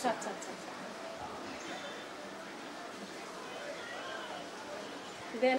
shut, shut, shut. Then...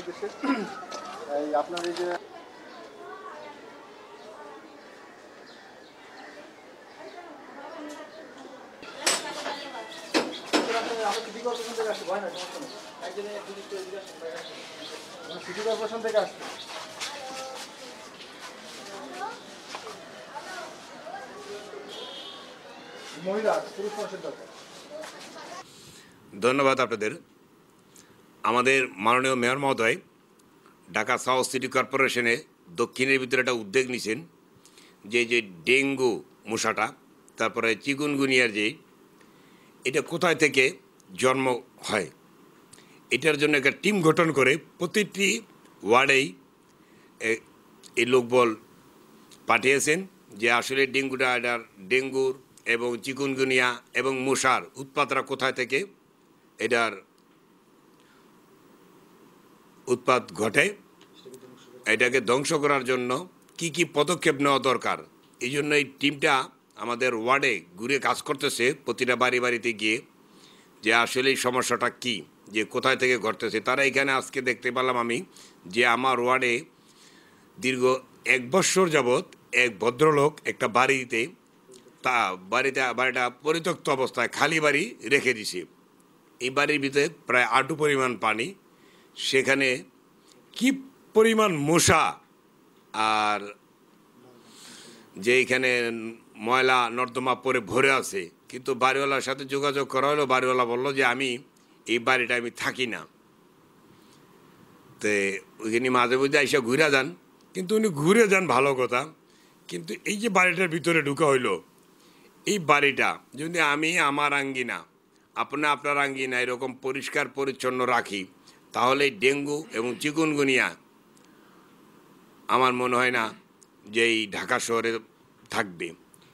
উদ্দেশ্যে এই আপনার এই যে সিটি কর্পোরেশন থেকে আসতে মহিলা পুরুষ ধন্যবাদ আপনাদের আমাদের মাননীয় মেয়র মহোদয় ঢাকা সাউথ সিটি কর্পোরেশনে দক্ষিণের ভিতরে একটা উদ্যোগ নিছেন যে যে ডেঙ্গু মশাটা তারপরে চিকুনগুনিয়ার যে এটা কোথায় থেকে জন্ম হয় এটার জন্য একটা টিম গঠন করে প্রতিটি ওয়ার্ডেই এই লোকবল পাঠিয়েছেন যে আসলে ডেঙ্গুটা এটার ডেঙ্গুর এবং চিকুনগুনিয়া এবং মশার উৎপাতরা কোথায় থেকে এটার উৎপাত ঘটে এটাকে ধ্বংস করার জন্য কি কি পদক্ষেপ নেওয়া দরকার এই জন্য এই টিমটা আমাদের ওয়ার্ডে ঘুরে কাজ করতেছে প্রতিটা বাড়ি বাড়িতে গিয়ে যে আসলে এই সমস্যাটা কি যে কোথায় থেকে ঘটতেছে তারা এখানে আজকে দেখতে পেলাম আমি যে আমার ওয়ার্ডে দীর্ঘ এক বছর যাবৎ এক ভদ্রলোক একটা বাড়িতে তা বাড়িতে বাড়িটা পরিত্যক্ত অবস্থায় খালি বাড়ি রেখে দিছে এই বাড়ির ভিতরে প্রায় আটু পরিমাণ পানি সেখানে কি পরিমাণ মশা আর যে এখানে ময়লা নর্দমা পরে ভরে আছে কিন্তু বাড়িওয়ালার সাথে যোগাযোগ করা হলো বাড়িওয়ালা বললো যে আমি এই বাড়িটা আমি থাকি না তো ওইখানে মাঝে মধ্যে এসে ঘুরে যান কিন্তু উনি ঘুরে যান ভালো কথা কিন্তু এই যে বাড়িটার ভিতরে ঢুকা হইলো এই বাড়িটা যদি আমি আমার আঙ্গিনা আপনা আপনার আঙ্গিনা এরকম পরিষ্কার পরিচ্ছন্ন রাখি তাহলে ডেঙ্গু এবং চিকুনগুনিয়া আমার মনে হয় না যে এই ঢাকা শহরে থাকবে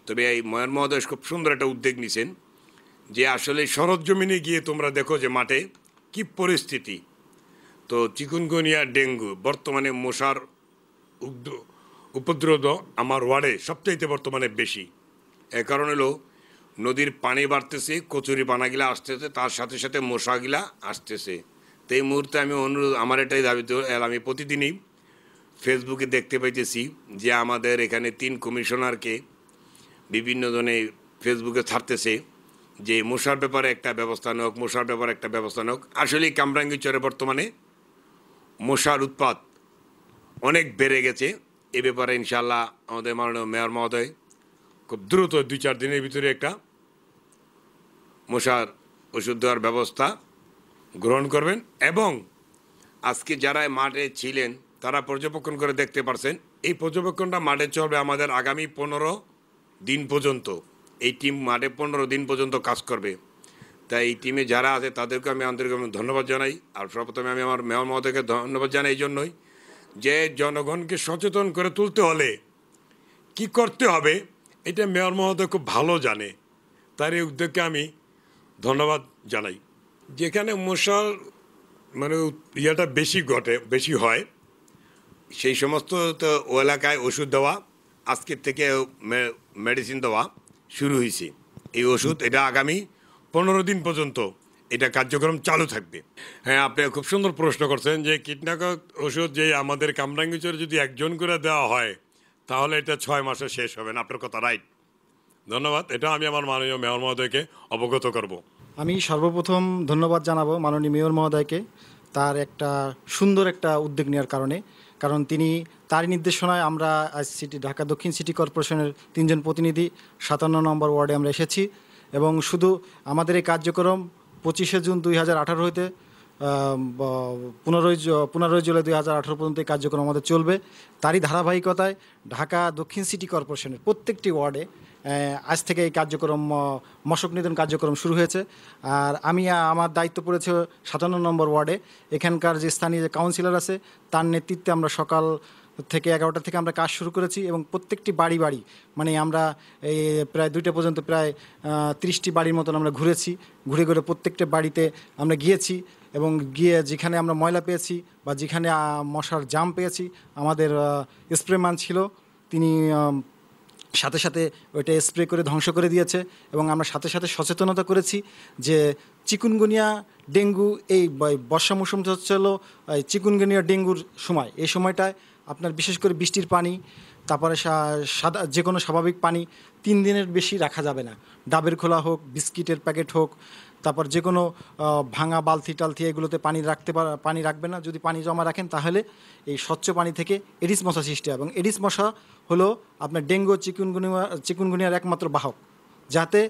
তবে এই ময়ন মহাদেশ খুব সুন্দর একটা উদ্যোগ নিছেন যে আসলে সরজমিনে গিয়ে তোমরা দেখো যে মাঠে কি পরিস্থিতি তো চিকুনগুনিয়া ডেঙ্গু বর্তমানে মশার উপদ্রব আমার ওয়ার্ডে সবচাইতে বর্তমানে বেশি এ কারণ হলো নদীর পানি বাড়তেছে কচুরি পানাগুলা আসতেছে তার সাথে সাথে মশাগুলা আসতেছে তো এই মুহূর্তে আমি অনুরোধ আমার এটাই দাবি আমি প্রতিদিনই ফেসবুকে দেখতে পাইতেছি যে আমাদের এখানে তিন কমিশনারকে বিভিন্ন জনে ফেসবুকে ছাড়তেছে যে মশার ব্যাপারে একটা ব্যবস্থা হোক মশার ব্যাপারে একটা ব্যবস্থা হোক আসলে কামরাঙ্গি চরে বর্তমানে মশার উৎপাত অনেক বেড়ে গেছে এ ব্যাপারে ইনশাল্লাহ আমাদের মাননীয় মেয়র মহোদয় খুব দ্রুত দুই চার দিনের ভিতরে একটা মশার ওষুধ দেওয়ার ব্যবস্থা গ্রহণ করবেন এবং আজকে যারা মাঠে ছিলেন তারা পর্যবেক্ষণ করে দেখতে পারছেন এই পর্যবেক্ষণটা মাঠে চলবে আমাদের আগামী পনেরো দিন পর্যন্ত এই টিম মাঠে পনেরো দিন পর্যন্ত কাজ করবে তাই এই টিমে যারা আছে তাদেরকে আমি আন্তরিক ধন্যবাদ জানাই আর সর্বপ্রথমে আমি আমার মেয়র মহোদয়কে ধন্যবাদ জানাই এই জন্যই যে জনগণকে সচেতন করে তুলতে হলে কি করতে হবে এটা মেয়র মহোদয় খুব ভালো জানে তার এই উদ্যোগকে আমি ধন্যবাদ জানাই যেখানে মশাল মানে ইয়েটা বেশি ঘটে বেশি হয় সেই সমস্ত তো এলাকায় ওষুধ দেওয়া আজকের থেকে মেডিসিন দেওয়া শুরু হয়েছে এই ওষুধ এটা আগামী পনেরো দিন পর্যন্ত এটা কার্যক্রম চালু থাকবে হ্যাঁ আপনি খুব সুন্দর প্রশ্ন করছেন যে কীটনাশক ওষুধ যে আমাদের কামরাঙ্গিচর যদি একজন করে দেওয়া হয় তাহলে এটা ছয় মাসে শেষ হবে না আপনার কথা রাইট ধন্যবাদ এটা আমি আমার মাননীয় মেয়র মহোদয়কে অবগত করবো আমি সর্বপ্রথম ধন্যবাদ জানাবো মাননীয় মেয়র মহোদয়কে তার একটা সুন্দর একটা উদ্যোগ নেওয়ার কারণে কারণ তিনি তার নির্দেশনায় আমরা আজ সিটি ঢাকা দক্ষিণ সিটি কর্পোরেশনের তিনজন প্রতিনিধি সাতান্ন নম্বর ওয়ার্ডে আমরা এসেছি এবং শুধু আমাদের এই কার্যক্রম পঁচিশে জুন দুই হাজার আঠারো হইতে পনেরোই পনেরোই জুলাই দুই হাজার আঠারো পর্যন্ত এই কার্যক্রম আমাদের চলবে তারই ধারাবাহিকতায় ঢাকা দক্ষিণ সিটি কর্পোরেশনের প্রত্যেকটি ওয়ার্ডে আজ থেকে এই কার্যক্রম মশক নিধন কার্যক্রম শুরু হয়েছে আর আমি আমার দায়িত্ব পড়েছে সাতান্ন নম্বর ওয়ার্ডে এখানকার যে স্থানীয় যে কাউন্সিলর আছে তার নেতৃত্বে আমরা সকাল থেকে এগারোটা থেকে আমরা কাজ শুরু করেছি এবং প্রত্যেকটি বাড়ি বাড়ি মানে আমরা এই প্রায় দুইটা পর্যন্ত প্রায় ত্রিশটি বাড়ির মতন আমরা ঘুরেছি ঘুরে ঘুরে প্রত্যেকটা বাড়িতে আমরা গিয়েছি এবং গিয়ে যেখানে আমরা ময়লা পেয়েছি বা যেখানে মশার জাম পেয়েছি আমাদের স্প্রেম্যান ছিল তিনি সাথে সাথে ওইটা স্প্রে করে ধ্বংস করে দিয়েছে এবং আমরা সাথে সাথে সচেতনতা করেছি যে চিকুনগুনিয়া ডেঙ্গু এই বর্ষা মৌসুম হচ্ছে হলো চিকুনগুনিয়া ডেঙ্গুর সময় এই সময়টায় আপনার বিশেষ করে বৃষ্টির পানি তারপরে সাদা যে কোনো স্বাভাবিক পানি তিন দিনের বেশি রাখা যাবে না ডাবের খোলা হোক বিস্কিটের প্যাকেট হোক তারপর যে কোনো ভাঙা বালতি টালতি এগুলোতে পানি রাখতে পানি রাখবে না যদি পানি জমা রাখেন তাহলে এই স্বচ্ছ পানি থেকে এডিস মশা সৃষ্টি হয় এবং এডিস মশা হলো আপনার ডেঙ্গু চিকুনগুনিয়া চিকুনগুনিয়ার একমাত্র বাহক যাতে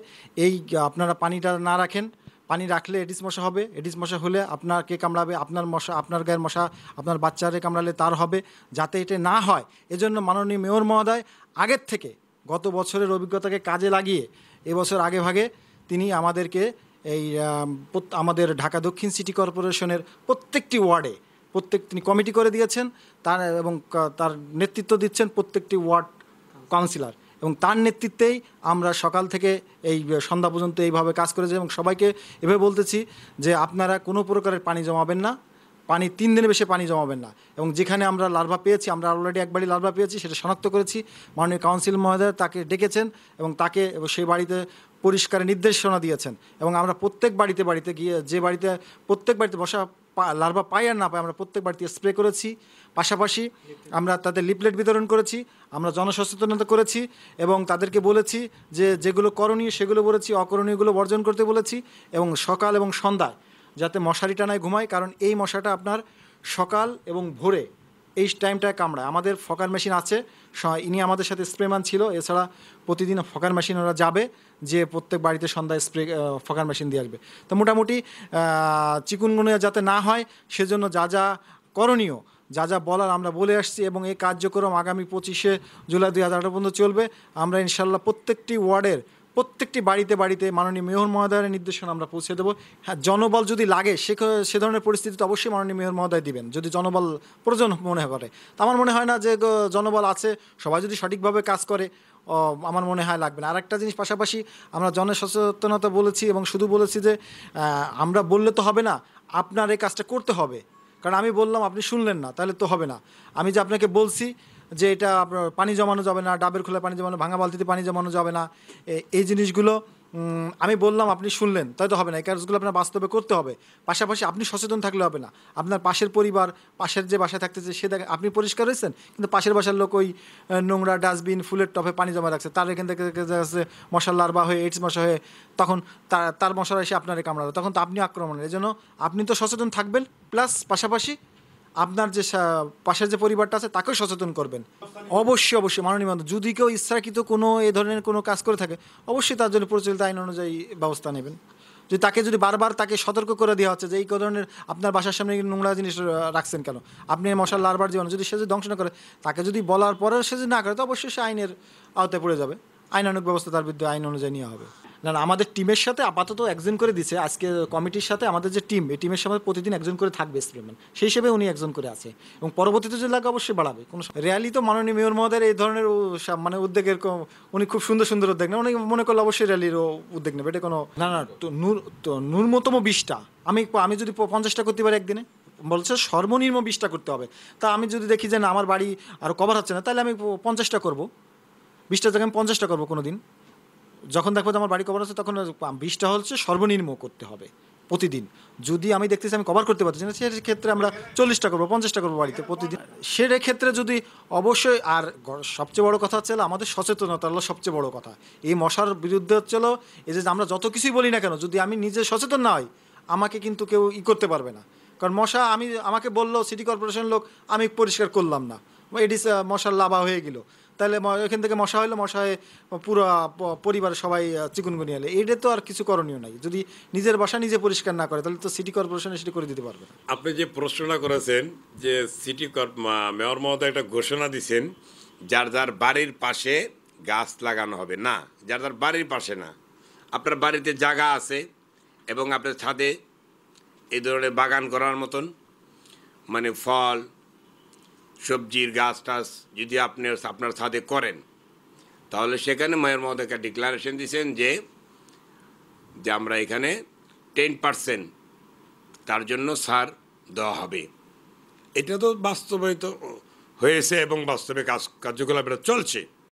এই আপনারা পানিটা না রাখেন পানি রাখলে এডিস মশা হবে এডিস মশা হলে আপনাকে কামড়াবে আপনার মশা আপনার গায়ের মশা আপনার বাচ্চারে কামড়ালে তার হবে যাতে এটা না হয় এজন্য মাননীয় মেয়র মহোদয় আগের থেকে গত বছরের অভিজ্ঞতাকে কাজে লাগিয়ে এবছর আগে ভাগে তিনি আমাদেরকে এই আমাদের ঢাকা দক্ষিণ সিটি কর্পোরেশনের প্রত্যেকটি ওয়ার্ডে প্রত্যেক তিনি কমিটি করে দিয়েছেন তার এবং তার নেতৃত্ব দিচ্ছেন প্রত্যেকটি ওয়ার্ড কাউন্সিলর এবং তার নেতৃত্বেই আমরা সকাল থেকে এই সন্ধ্যা পর্যন্ত এইভাবে কাজ করেছি এবং সবাইকে এভাবে বলতেছি যে আপনারা কোনো প্রকারের পানি জমাবেন না পানি তিন দিনের বেশি পানি জমাবেন না এবং যেখানে আমরা লার্ভা পেয়েছি আমরা অলরেডি একবারই লার্ভা পেয়েছি সেটা শনাক্ত করেছি মাননীয় কাউন্সিল মহোদয় তাকে ডেকেছেন এবং তাকে সেই বাড়িতে পরিষ্কার নির্দেশনা দিয়েছেন এবং আমরা প্রত্যেক বাড়িতে বাড়িতে গিয়ে যে বাড়িতে প্রত্যেক বাড়িতে বসা লার্ভা পাই আর না পাই আমরা প্রত্যেক বাড়িতে স্প্রে করেছি পাশাপাশি আমরা তাদের লিপলেট বিতরণ করেছি আমরা জনসচেতনতা করেছি এবং তাদেরকে বলেছি যে যেগুলো করণীয় সেগুলো বলেছি অকরণীয়গুলো বর্জন করতে বলেছি এবং সকাল এবং সন্ধ্যায় যাতে মশারি টানায় ঘুমায় কারণ এই মশাটা আপনার সকাল এবং ভোরে এই টাইমটায় কামড়ায় আমাদের ফকার মেশিন আছে ইনি আমাদের সাথে স্প্রেম্যান ছিল এছাড়া প্রতিদিন ফকার মেশিন ওরা যাবে যে প্রত্যেক বাড়িতে সন্ধ্যায় স্প্রে ফকার মেশিন দিয়ে আসবে তো মোটামুটি চিকুনগুনিয়া যাতে না হয় সেজন্য যা যা করণীয় যা যা বলার আমরা বলে আসছি এবং এই কার্যক্রম আগামী পঁচিশে জুলাই দুই হাজার পর্যন্ত চলবে আমরা ইনশাল্লাহ প্রত্যেকটি ওয়ার্ডের প্রত্যেকটি বাড়িতে বাড়িতে মাননীয় মেয়র মহোদয়ের নির্দেশনা আমরা পৌঁছে দেবো হ্যাঁ জনবল যদি লাগে সে সে ধরনের পরিস্থিতিতে অবশ্যই মাননীয় মেয়র মহোদয় দিবেন যদি জনবল প্রয়োজন মনে করে তো আমার মনে হয় না যে জনবল আছে সবাই যদি সঠিকভাবে কাজ করে আমার মনে হয় লাগবে না আর একটা জিনিস পাশাপাশি আমরা জনসচেতনতা বলেছি এবং শুধু বলেছি যে আমরা বললে তো হবে না আপনার এই কাজটা করতে হবে কারণ আমি বললাম আপনি শুনলেন না তাহলে তো হবে না আমি যে আপনাকে বলছি যে এটা আপনার পানি জমানো যাবে না ডাবের খোলা পানি জমানো ভাঙা বালতিতে পানি জমানো যাবে না এই জিনিসগুলো আমি বললাম আপনি শুনলেন তাই তো হবে না এই কাজগুলো আপনার বাস্তবে করতে হবে পাশাপাশি আপনি সচেতন থাকলে হবে না আপনার পাশের পরিবার পাশের যে বাসায় থাকতেছে সে দেখে আপনি পরিষ্কার হয়েছেন কিন্তু পাশের বাসার লোক ওই নোংরা ডাস্টবিন ফুলের টপে পানি জমা রাখছে তার এখান থেকে যাচ্ছে মশার লার্বা হয়ে এইডস মশা হয়ে তখন তার তার মশারা এসে আপনার কামড়াবে তখন তো আপনি আক্রমণ এই জন্য আপনি তো সচেতন থাকবেন প্লাস পাশাপাশি আপনার যে পাশের যে পরিবারটা আছে তাকেও সচেতন করবেন অবশ্যই অবশ্যই মাননীয় বন্ধু যদি কেউ ইচ্ছাকৃত কোনো এ ধরনের কোনো কাজ করে থাকে অবশ্যই তার জন্য প্রচলিত আইন অনুযায়ী ব্যবস্থা নেবেন যদি তাকে যদি বারবার তাকে সতর্ক করে দেওয়া হচ্ছে যে এই ধরনের আপনার বাসার সামনে নোংরা জিনিস রাখছেন কেন আপনি মশাল লারবার জীবন যদি সে যদি ধ্বংস না করে তাকে যদি বলার পরে সে যদি না করে তো অবশ্যই সে আইনের আওতায় পড়ে যাবে আইন অনেক ব্যবস্থা তার বিরুদ্ধে আইন অনুযায়ী নেওয়া হবে না আমাদের টিমের সাথে আপাতত একজন করে দিছে আজকে কমিটির সাথে আমাদের যে টিম এই টিমের সাথে প্রতিদিন একজন করে থাকবে স্পেলম্যান সেই হিসেবে উনি একজন করে আছে এবং পরবর্তীতে যদি লাগে অবশ্যই বাড়াবে কোনো র্যালি তো মাননীয় মেয়র মহোদয়ের এই ধরনের মানে উদ্যোগের উনি খুব সুন্দর সুন্দর উদ্যোগ নেন উনি মনে করলে অবশ্যই র্যালিরও উদ্যোগ নেবে এটা কোনো না না ন্যূনতম বিশটা আমি আমি যদি পঞ্চাশটা করতে পারি একদিনে বলছে সর্বনিম্ন বিশটা করতে হবে তা আমি যদি দেখি যে না আমার বাড়ি আর কভার হচ্ছে না তাহলে আমি পঞ্চাশটা করবো বিশটা জায়গায় আমি পঞ্চাশটা করবো কোনো দিন যখন দেখবো আমার বাড়ি কভার হচ্ছে তখন বিষটা হচ্ছে সর্বনিম্ন করতে হবে প্রতিদিন যদি আমি দেখতেছি আমি কভার করতে পারছি না সে ক্ষেত্রে আমরা চল্লিশটা করবো পঞ্চাশটা করবো বাড়িতে প্রতিদিন সেটা ক্ষেত্রে যদি অবশ্যই আর সবচেয়ে বড় কথা হচ্ছে আমাদের সচেতনতা হলো সবচেয়ে বড় কথা এই মশার বিরুদ্ধে হচ্ছিল এই যে আমরা যত কিছুই বলি না কেন যদি আমি নিজে সচেতন না হই আমাকে কিন্তু কেউ ই করতে পারবে না কারণ মশা আমি আমাকে বললো সিটি কর্পোরেশন লোক আমি পরিষ্কার করলাম না এটি মশার লাভা হয়ে গেলো তাহলে ওইখান থেকে মশা হলে মশায় পুরো পরিবারের সবাই চিকুনগুনিয়া হলে এটা তো আর কিছু করণীয় নাই যদি নিজের বাসা নিজে পরিষ্কার না করে তাহলে তো সিটি কর্পোরেশন সেটা করে দিতে পারবে আপনি যে প্রশ্নটা করেছেন যে সিটি মেয়র মহোদয় একটা ঘোষণা দিছেন যার যার বাড়ির পাশে গাছ লাগানো হবে না যার যার বাড়ির পাশে না আপনার বাড়িতে জায়গা আছে এবং আপনার ছাদে এই ধরনের বাগান করার মতন মানে ফল সবজির গাছ টাছ যদি আপনি আপনার ছাদে করেন তাহলে সেখানে মায়ের মহোদয়কে ডিক্লারেশন দিয়েছেন যে যে আমরা এখানে টেন পারসেন্ট তার জন্য সার দেওয়া হবে এটা তো বাস্তবায়িত হয়েছে এবং বাস্তবে কাজ কার্যকলাপটা চলছে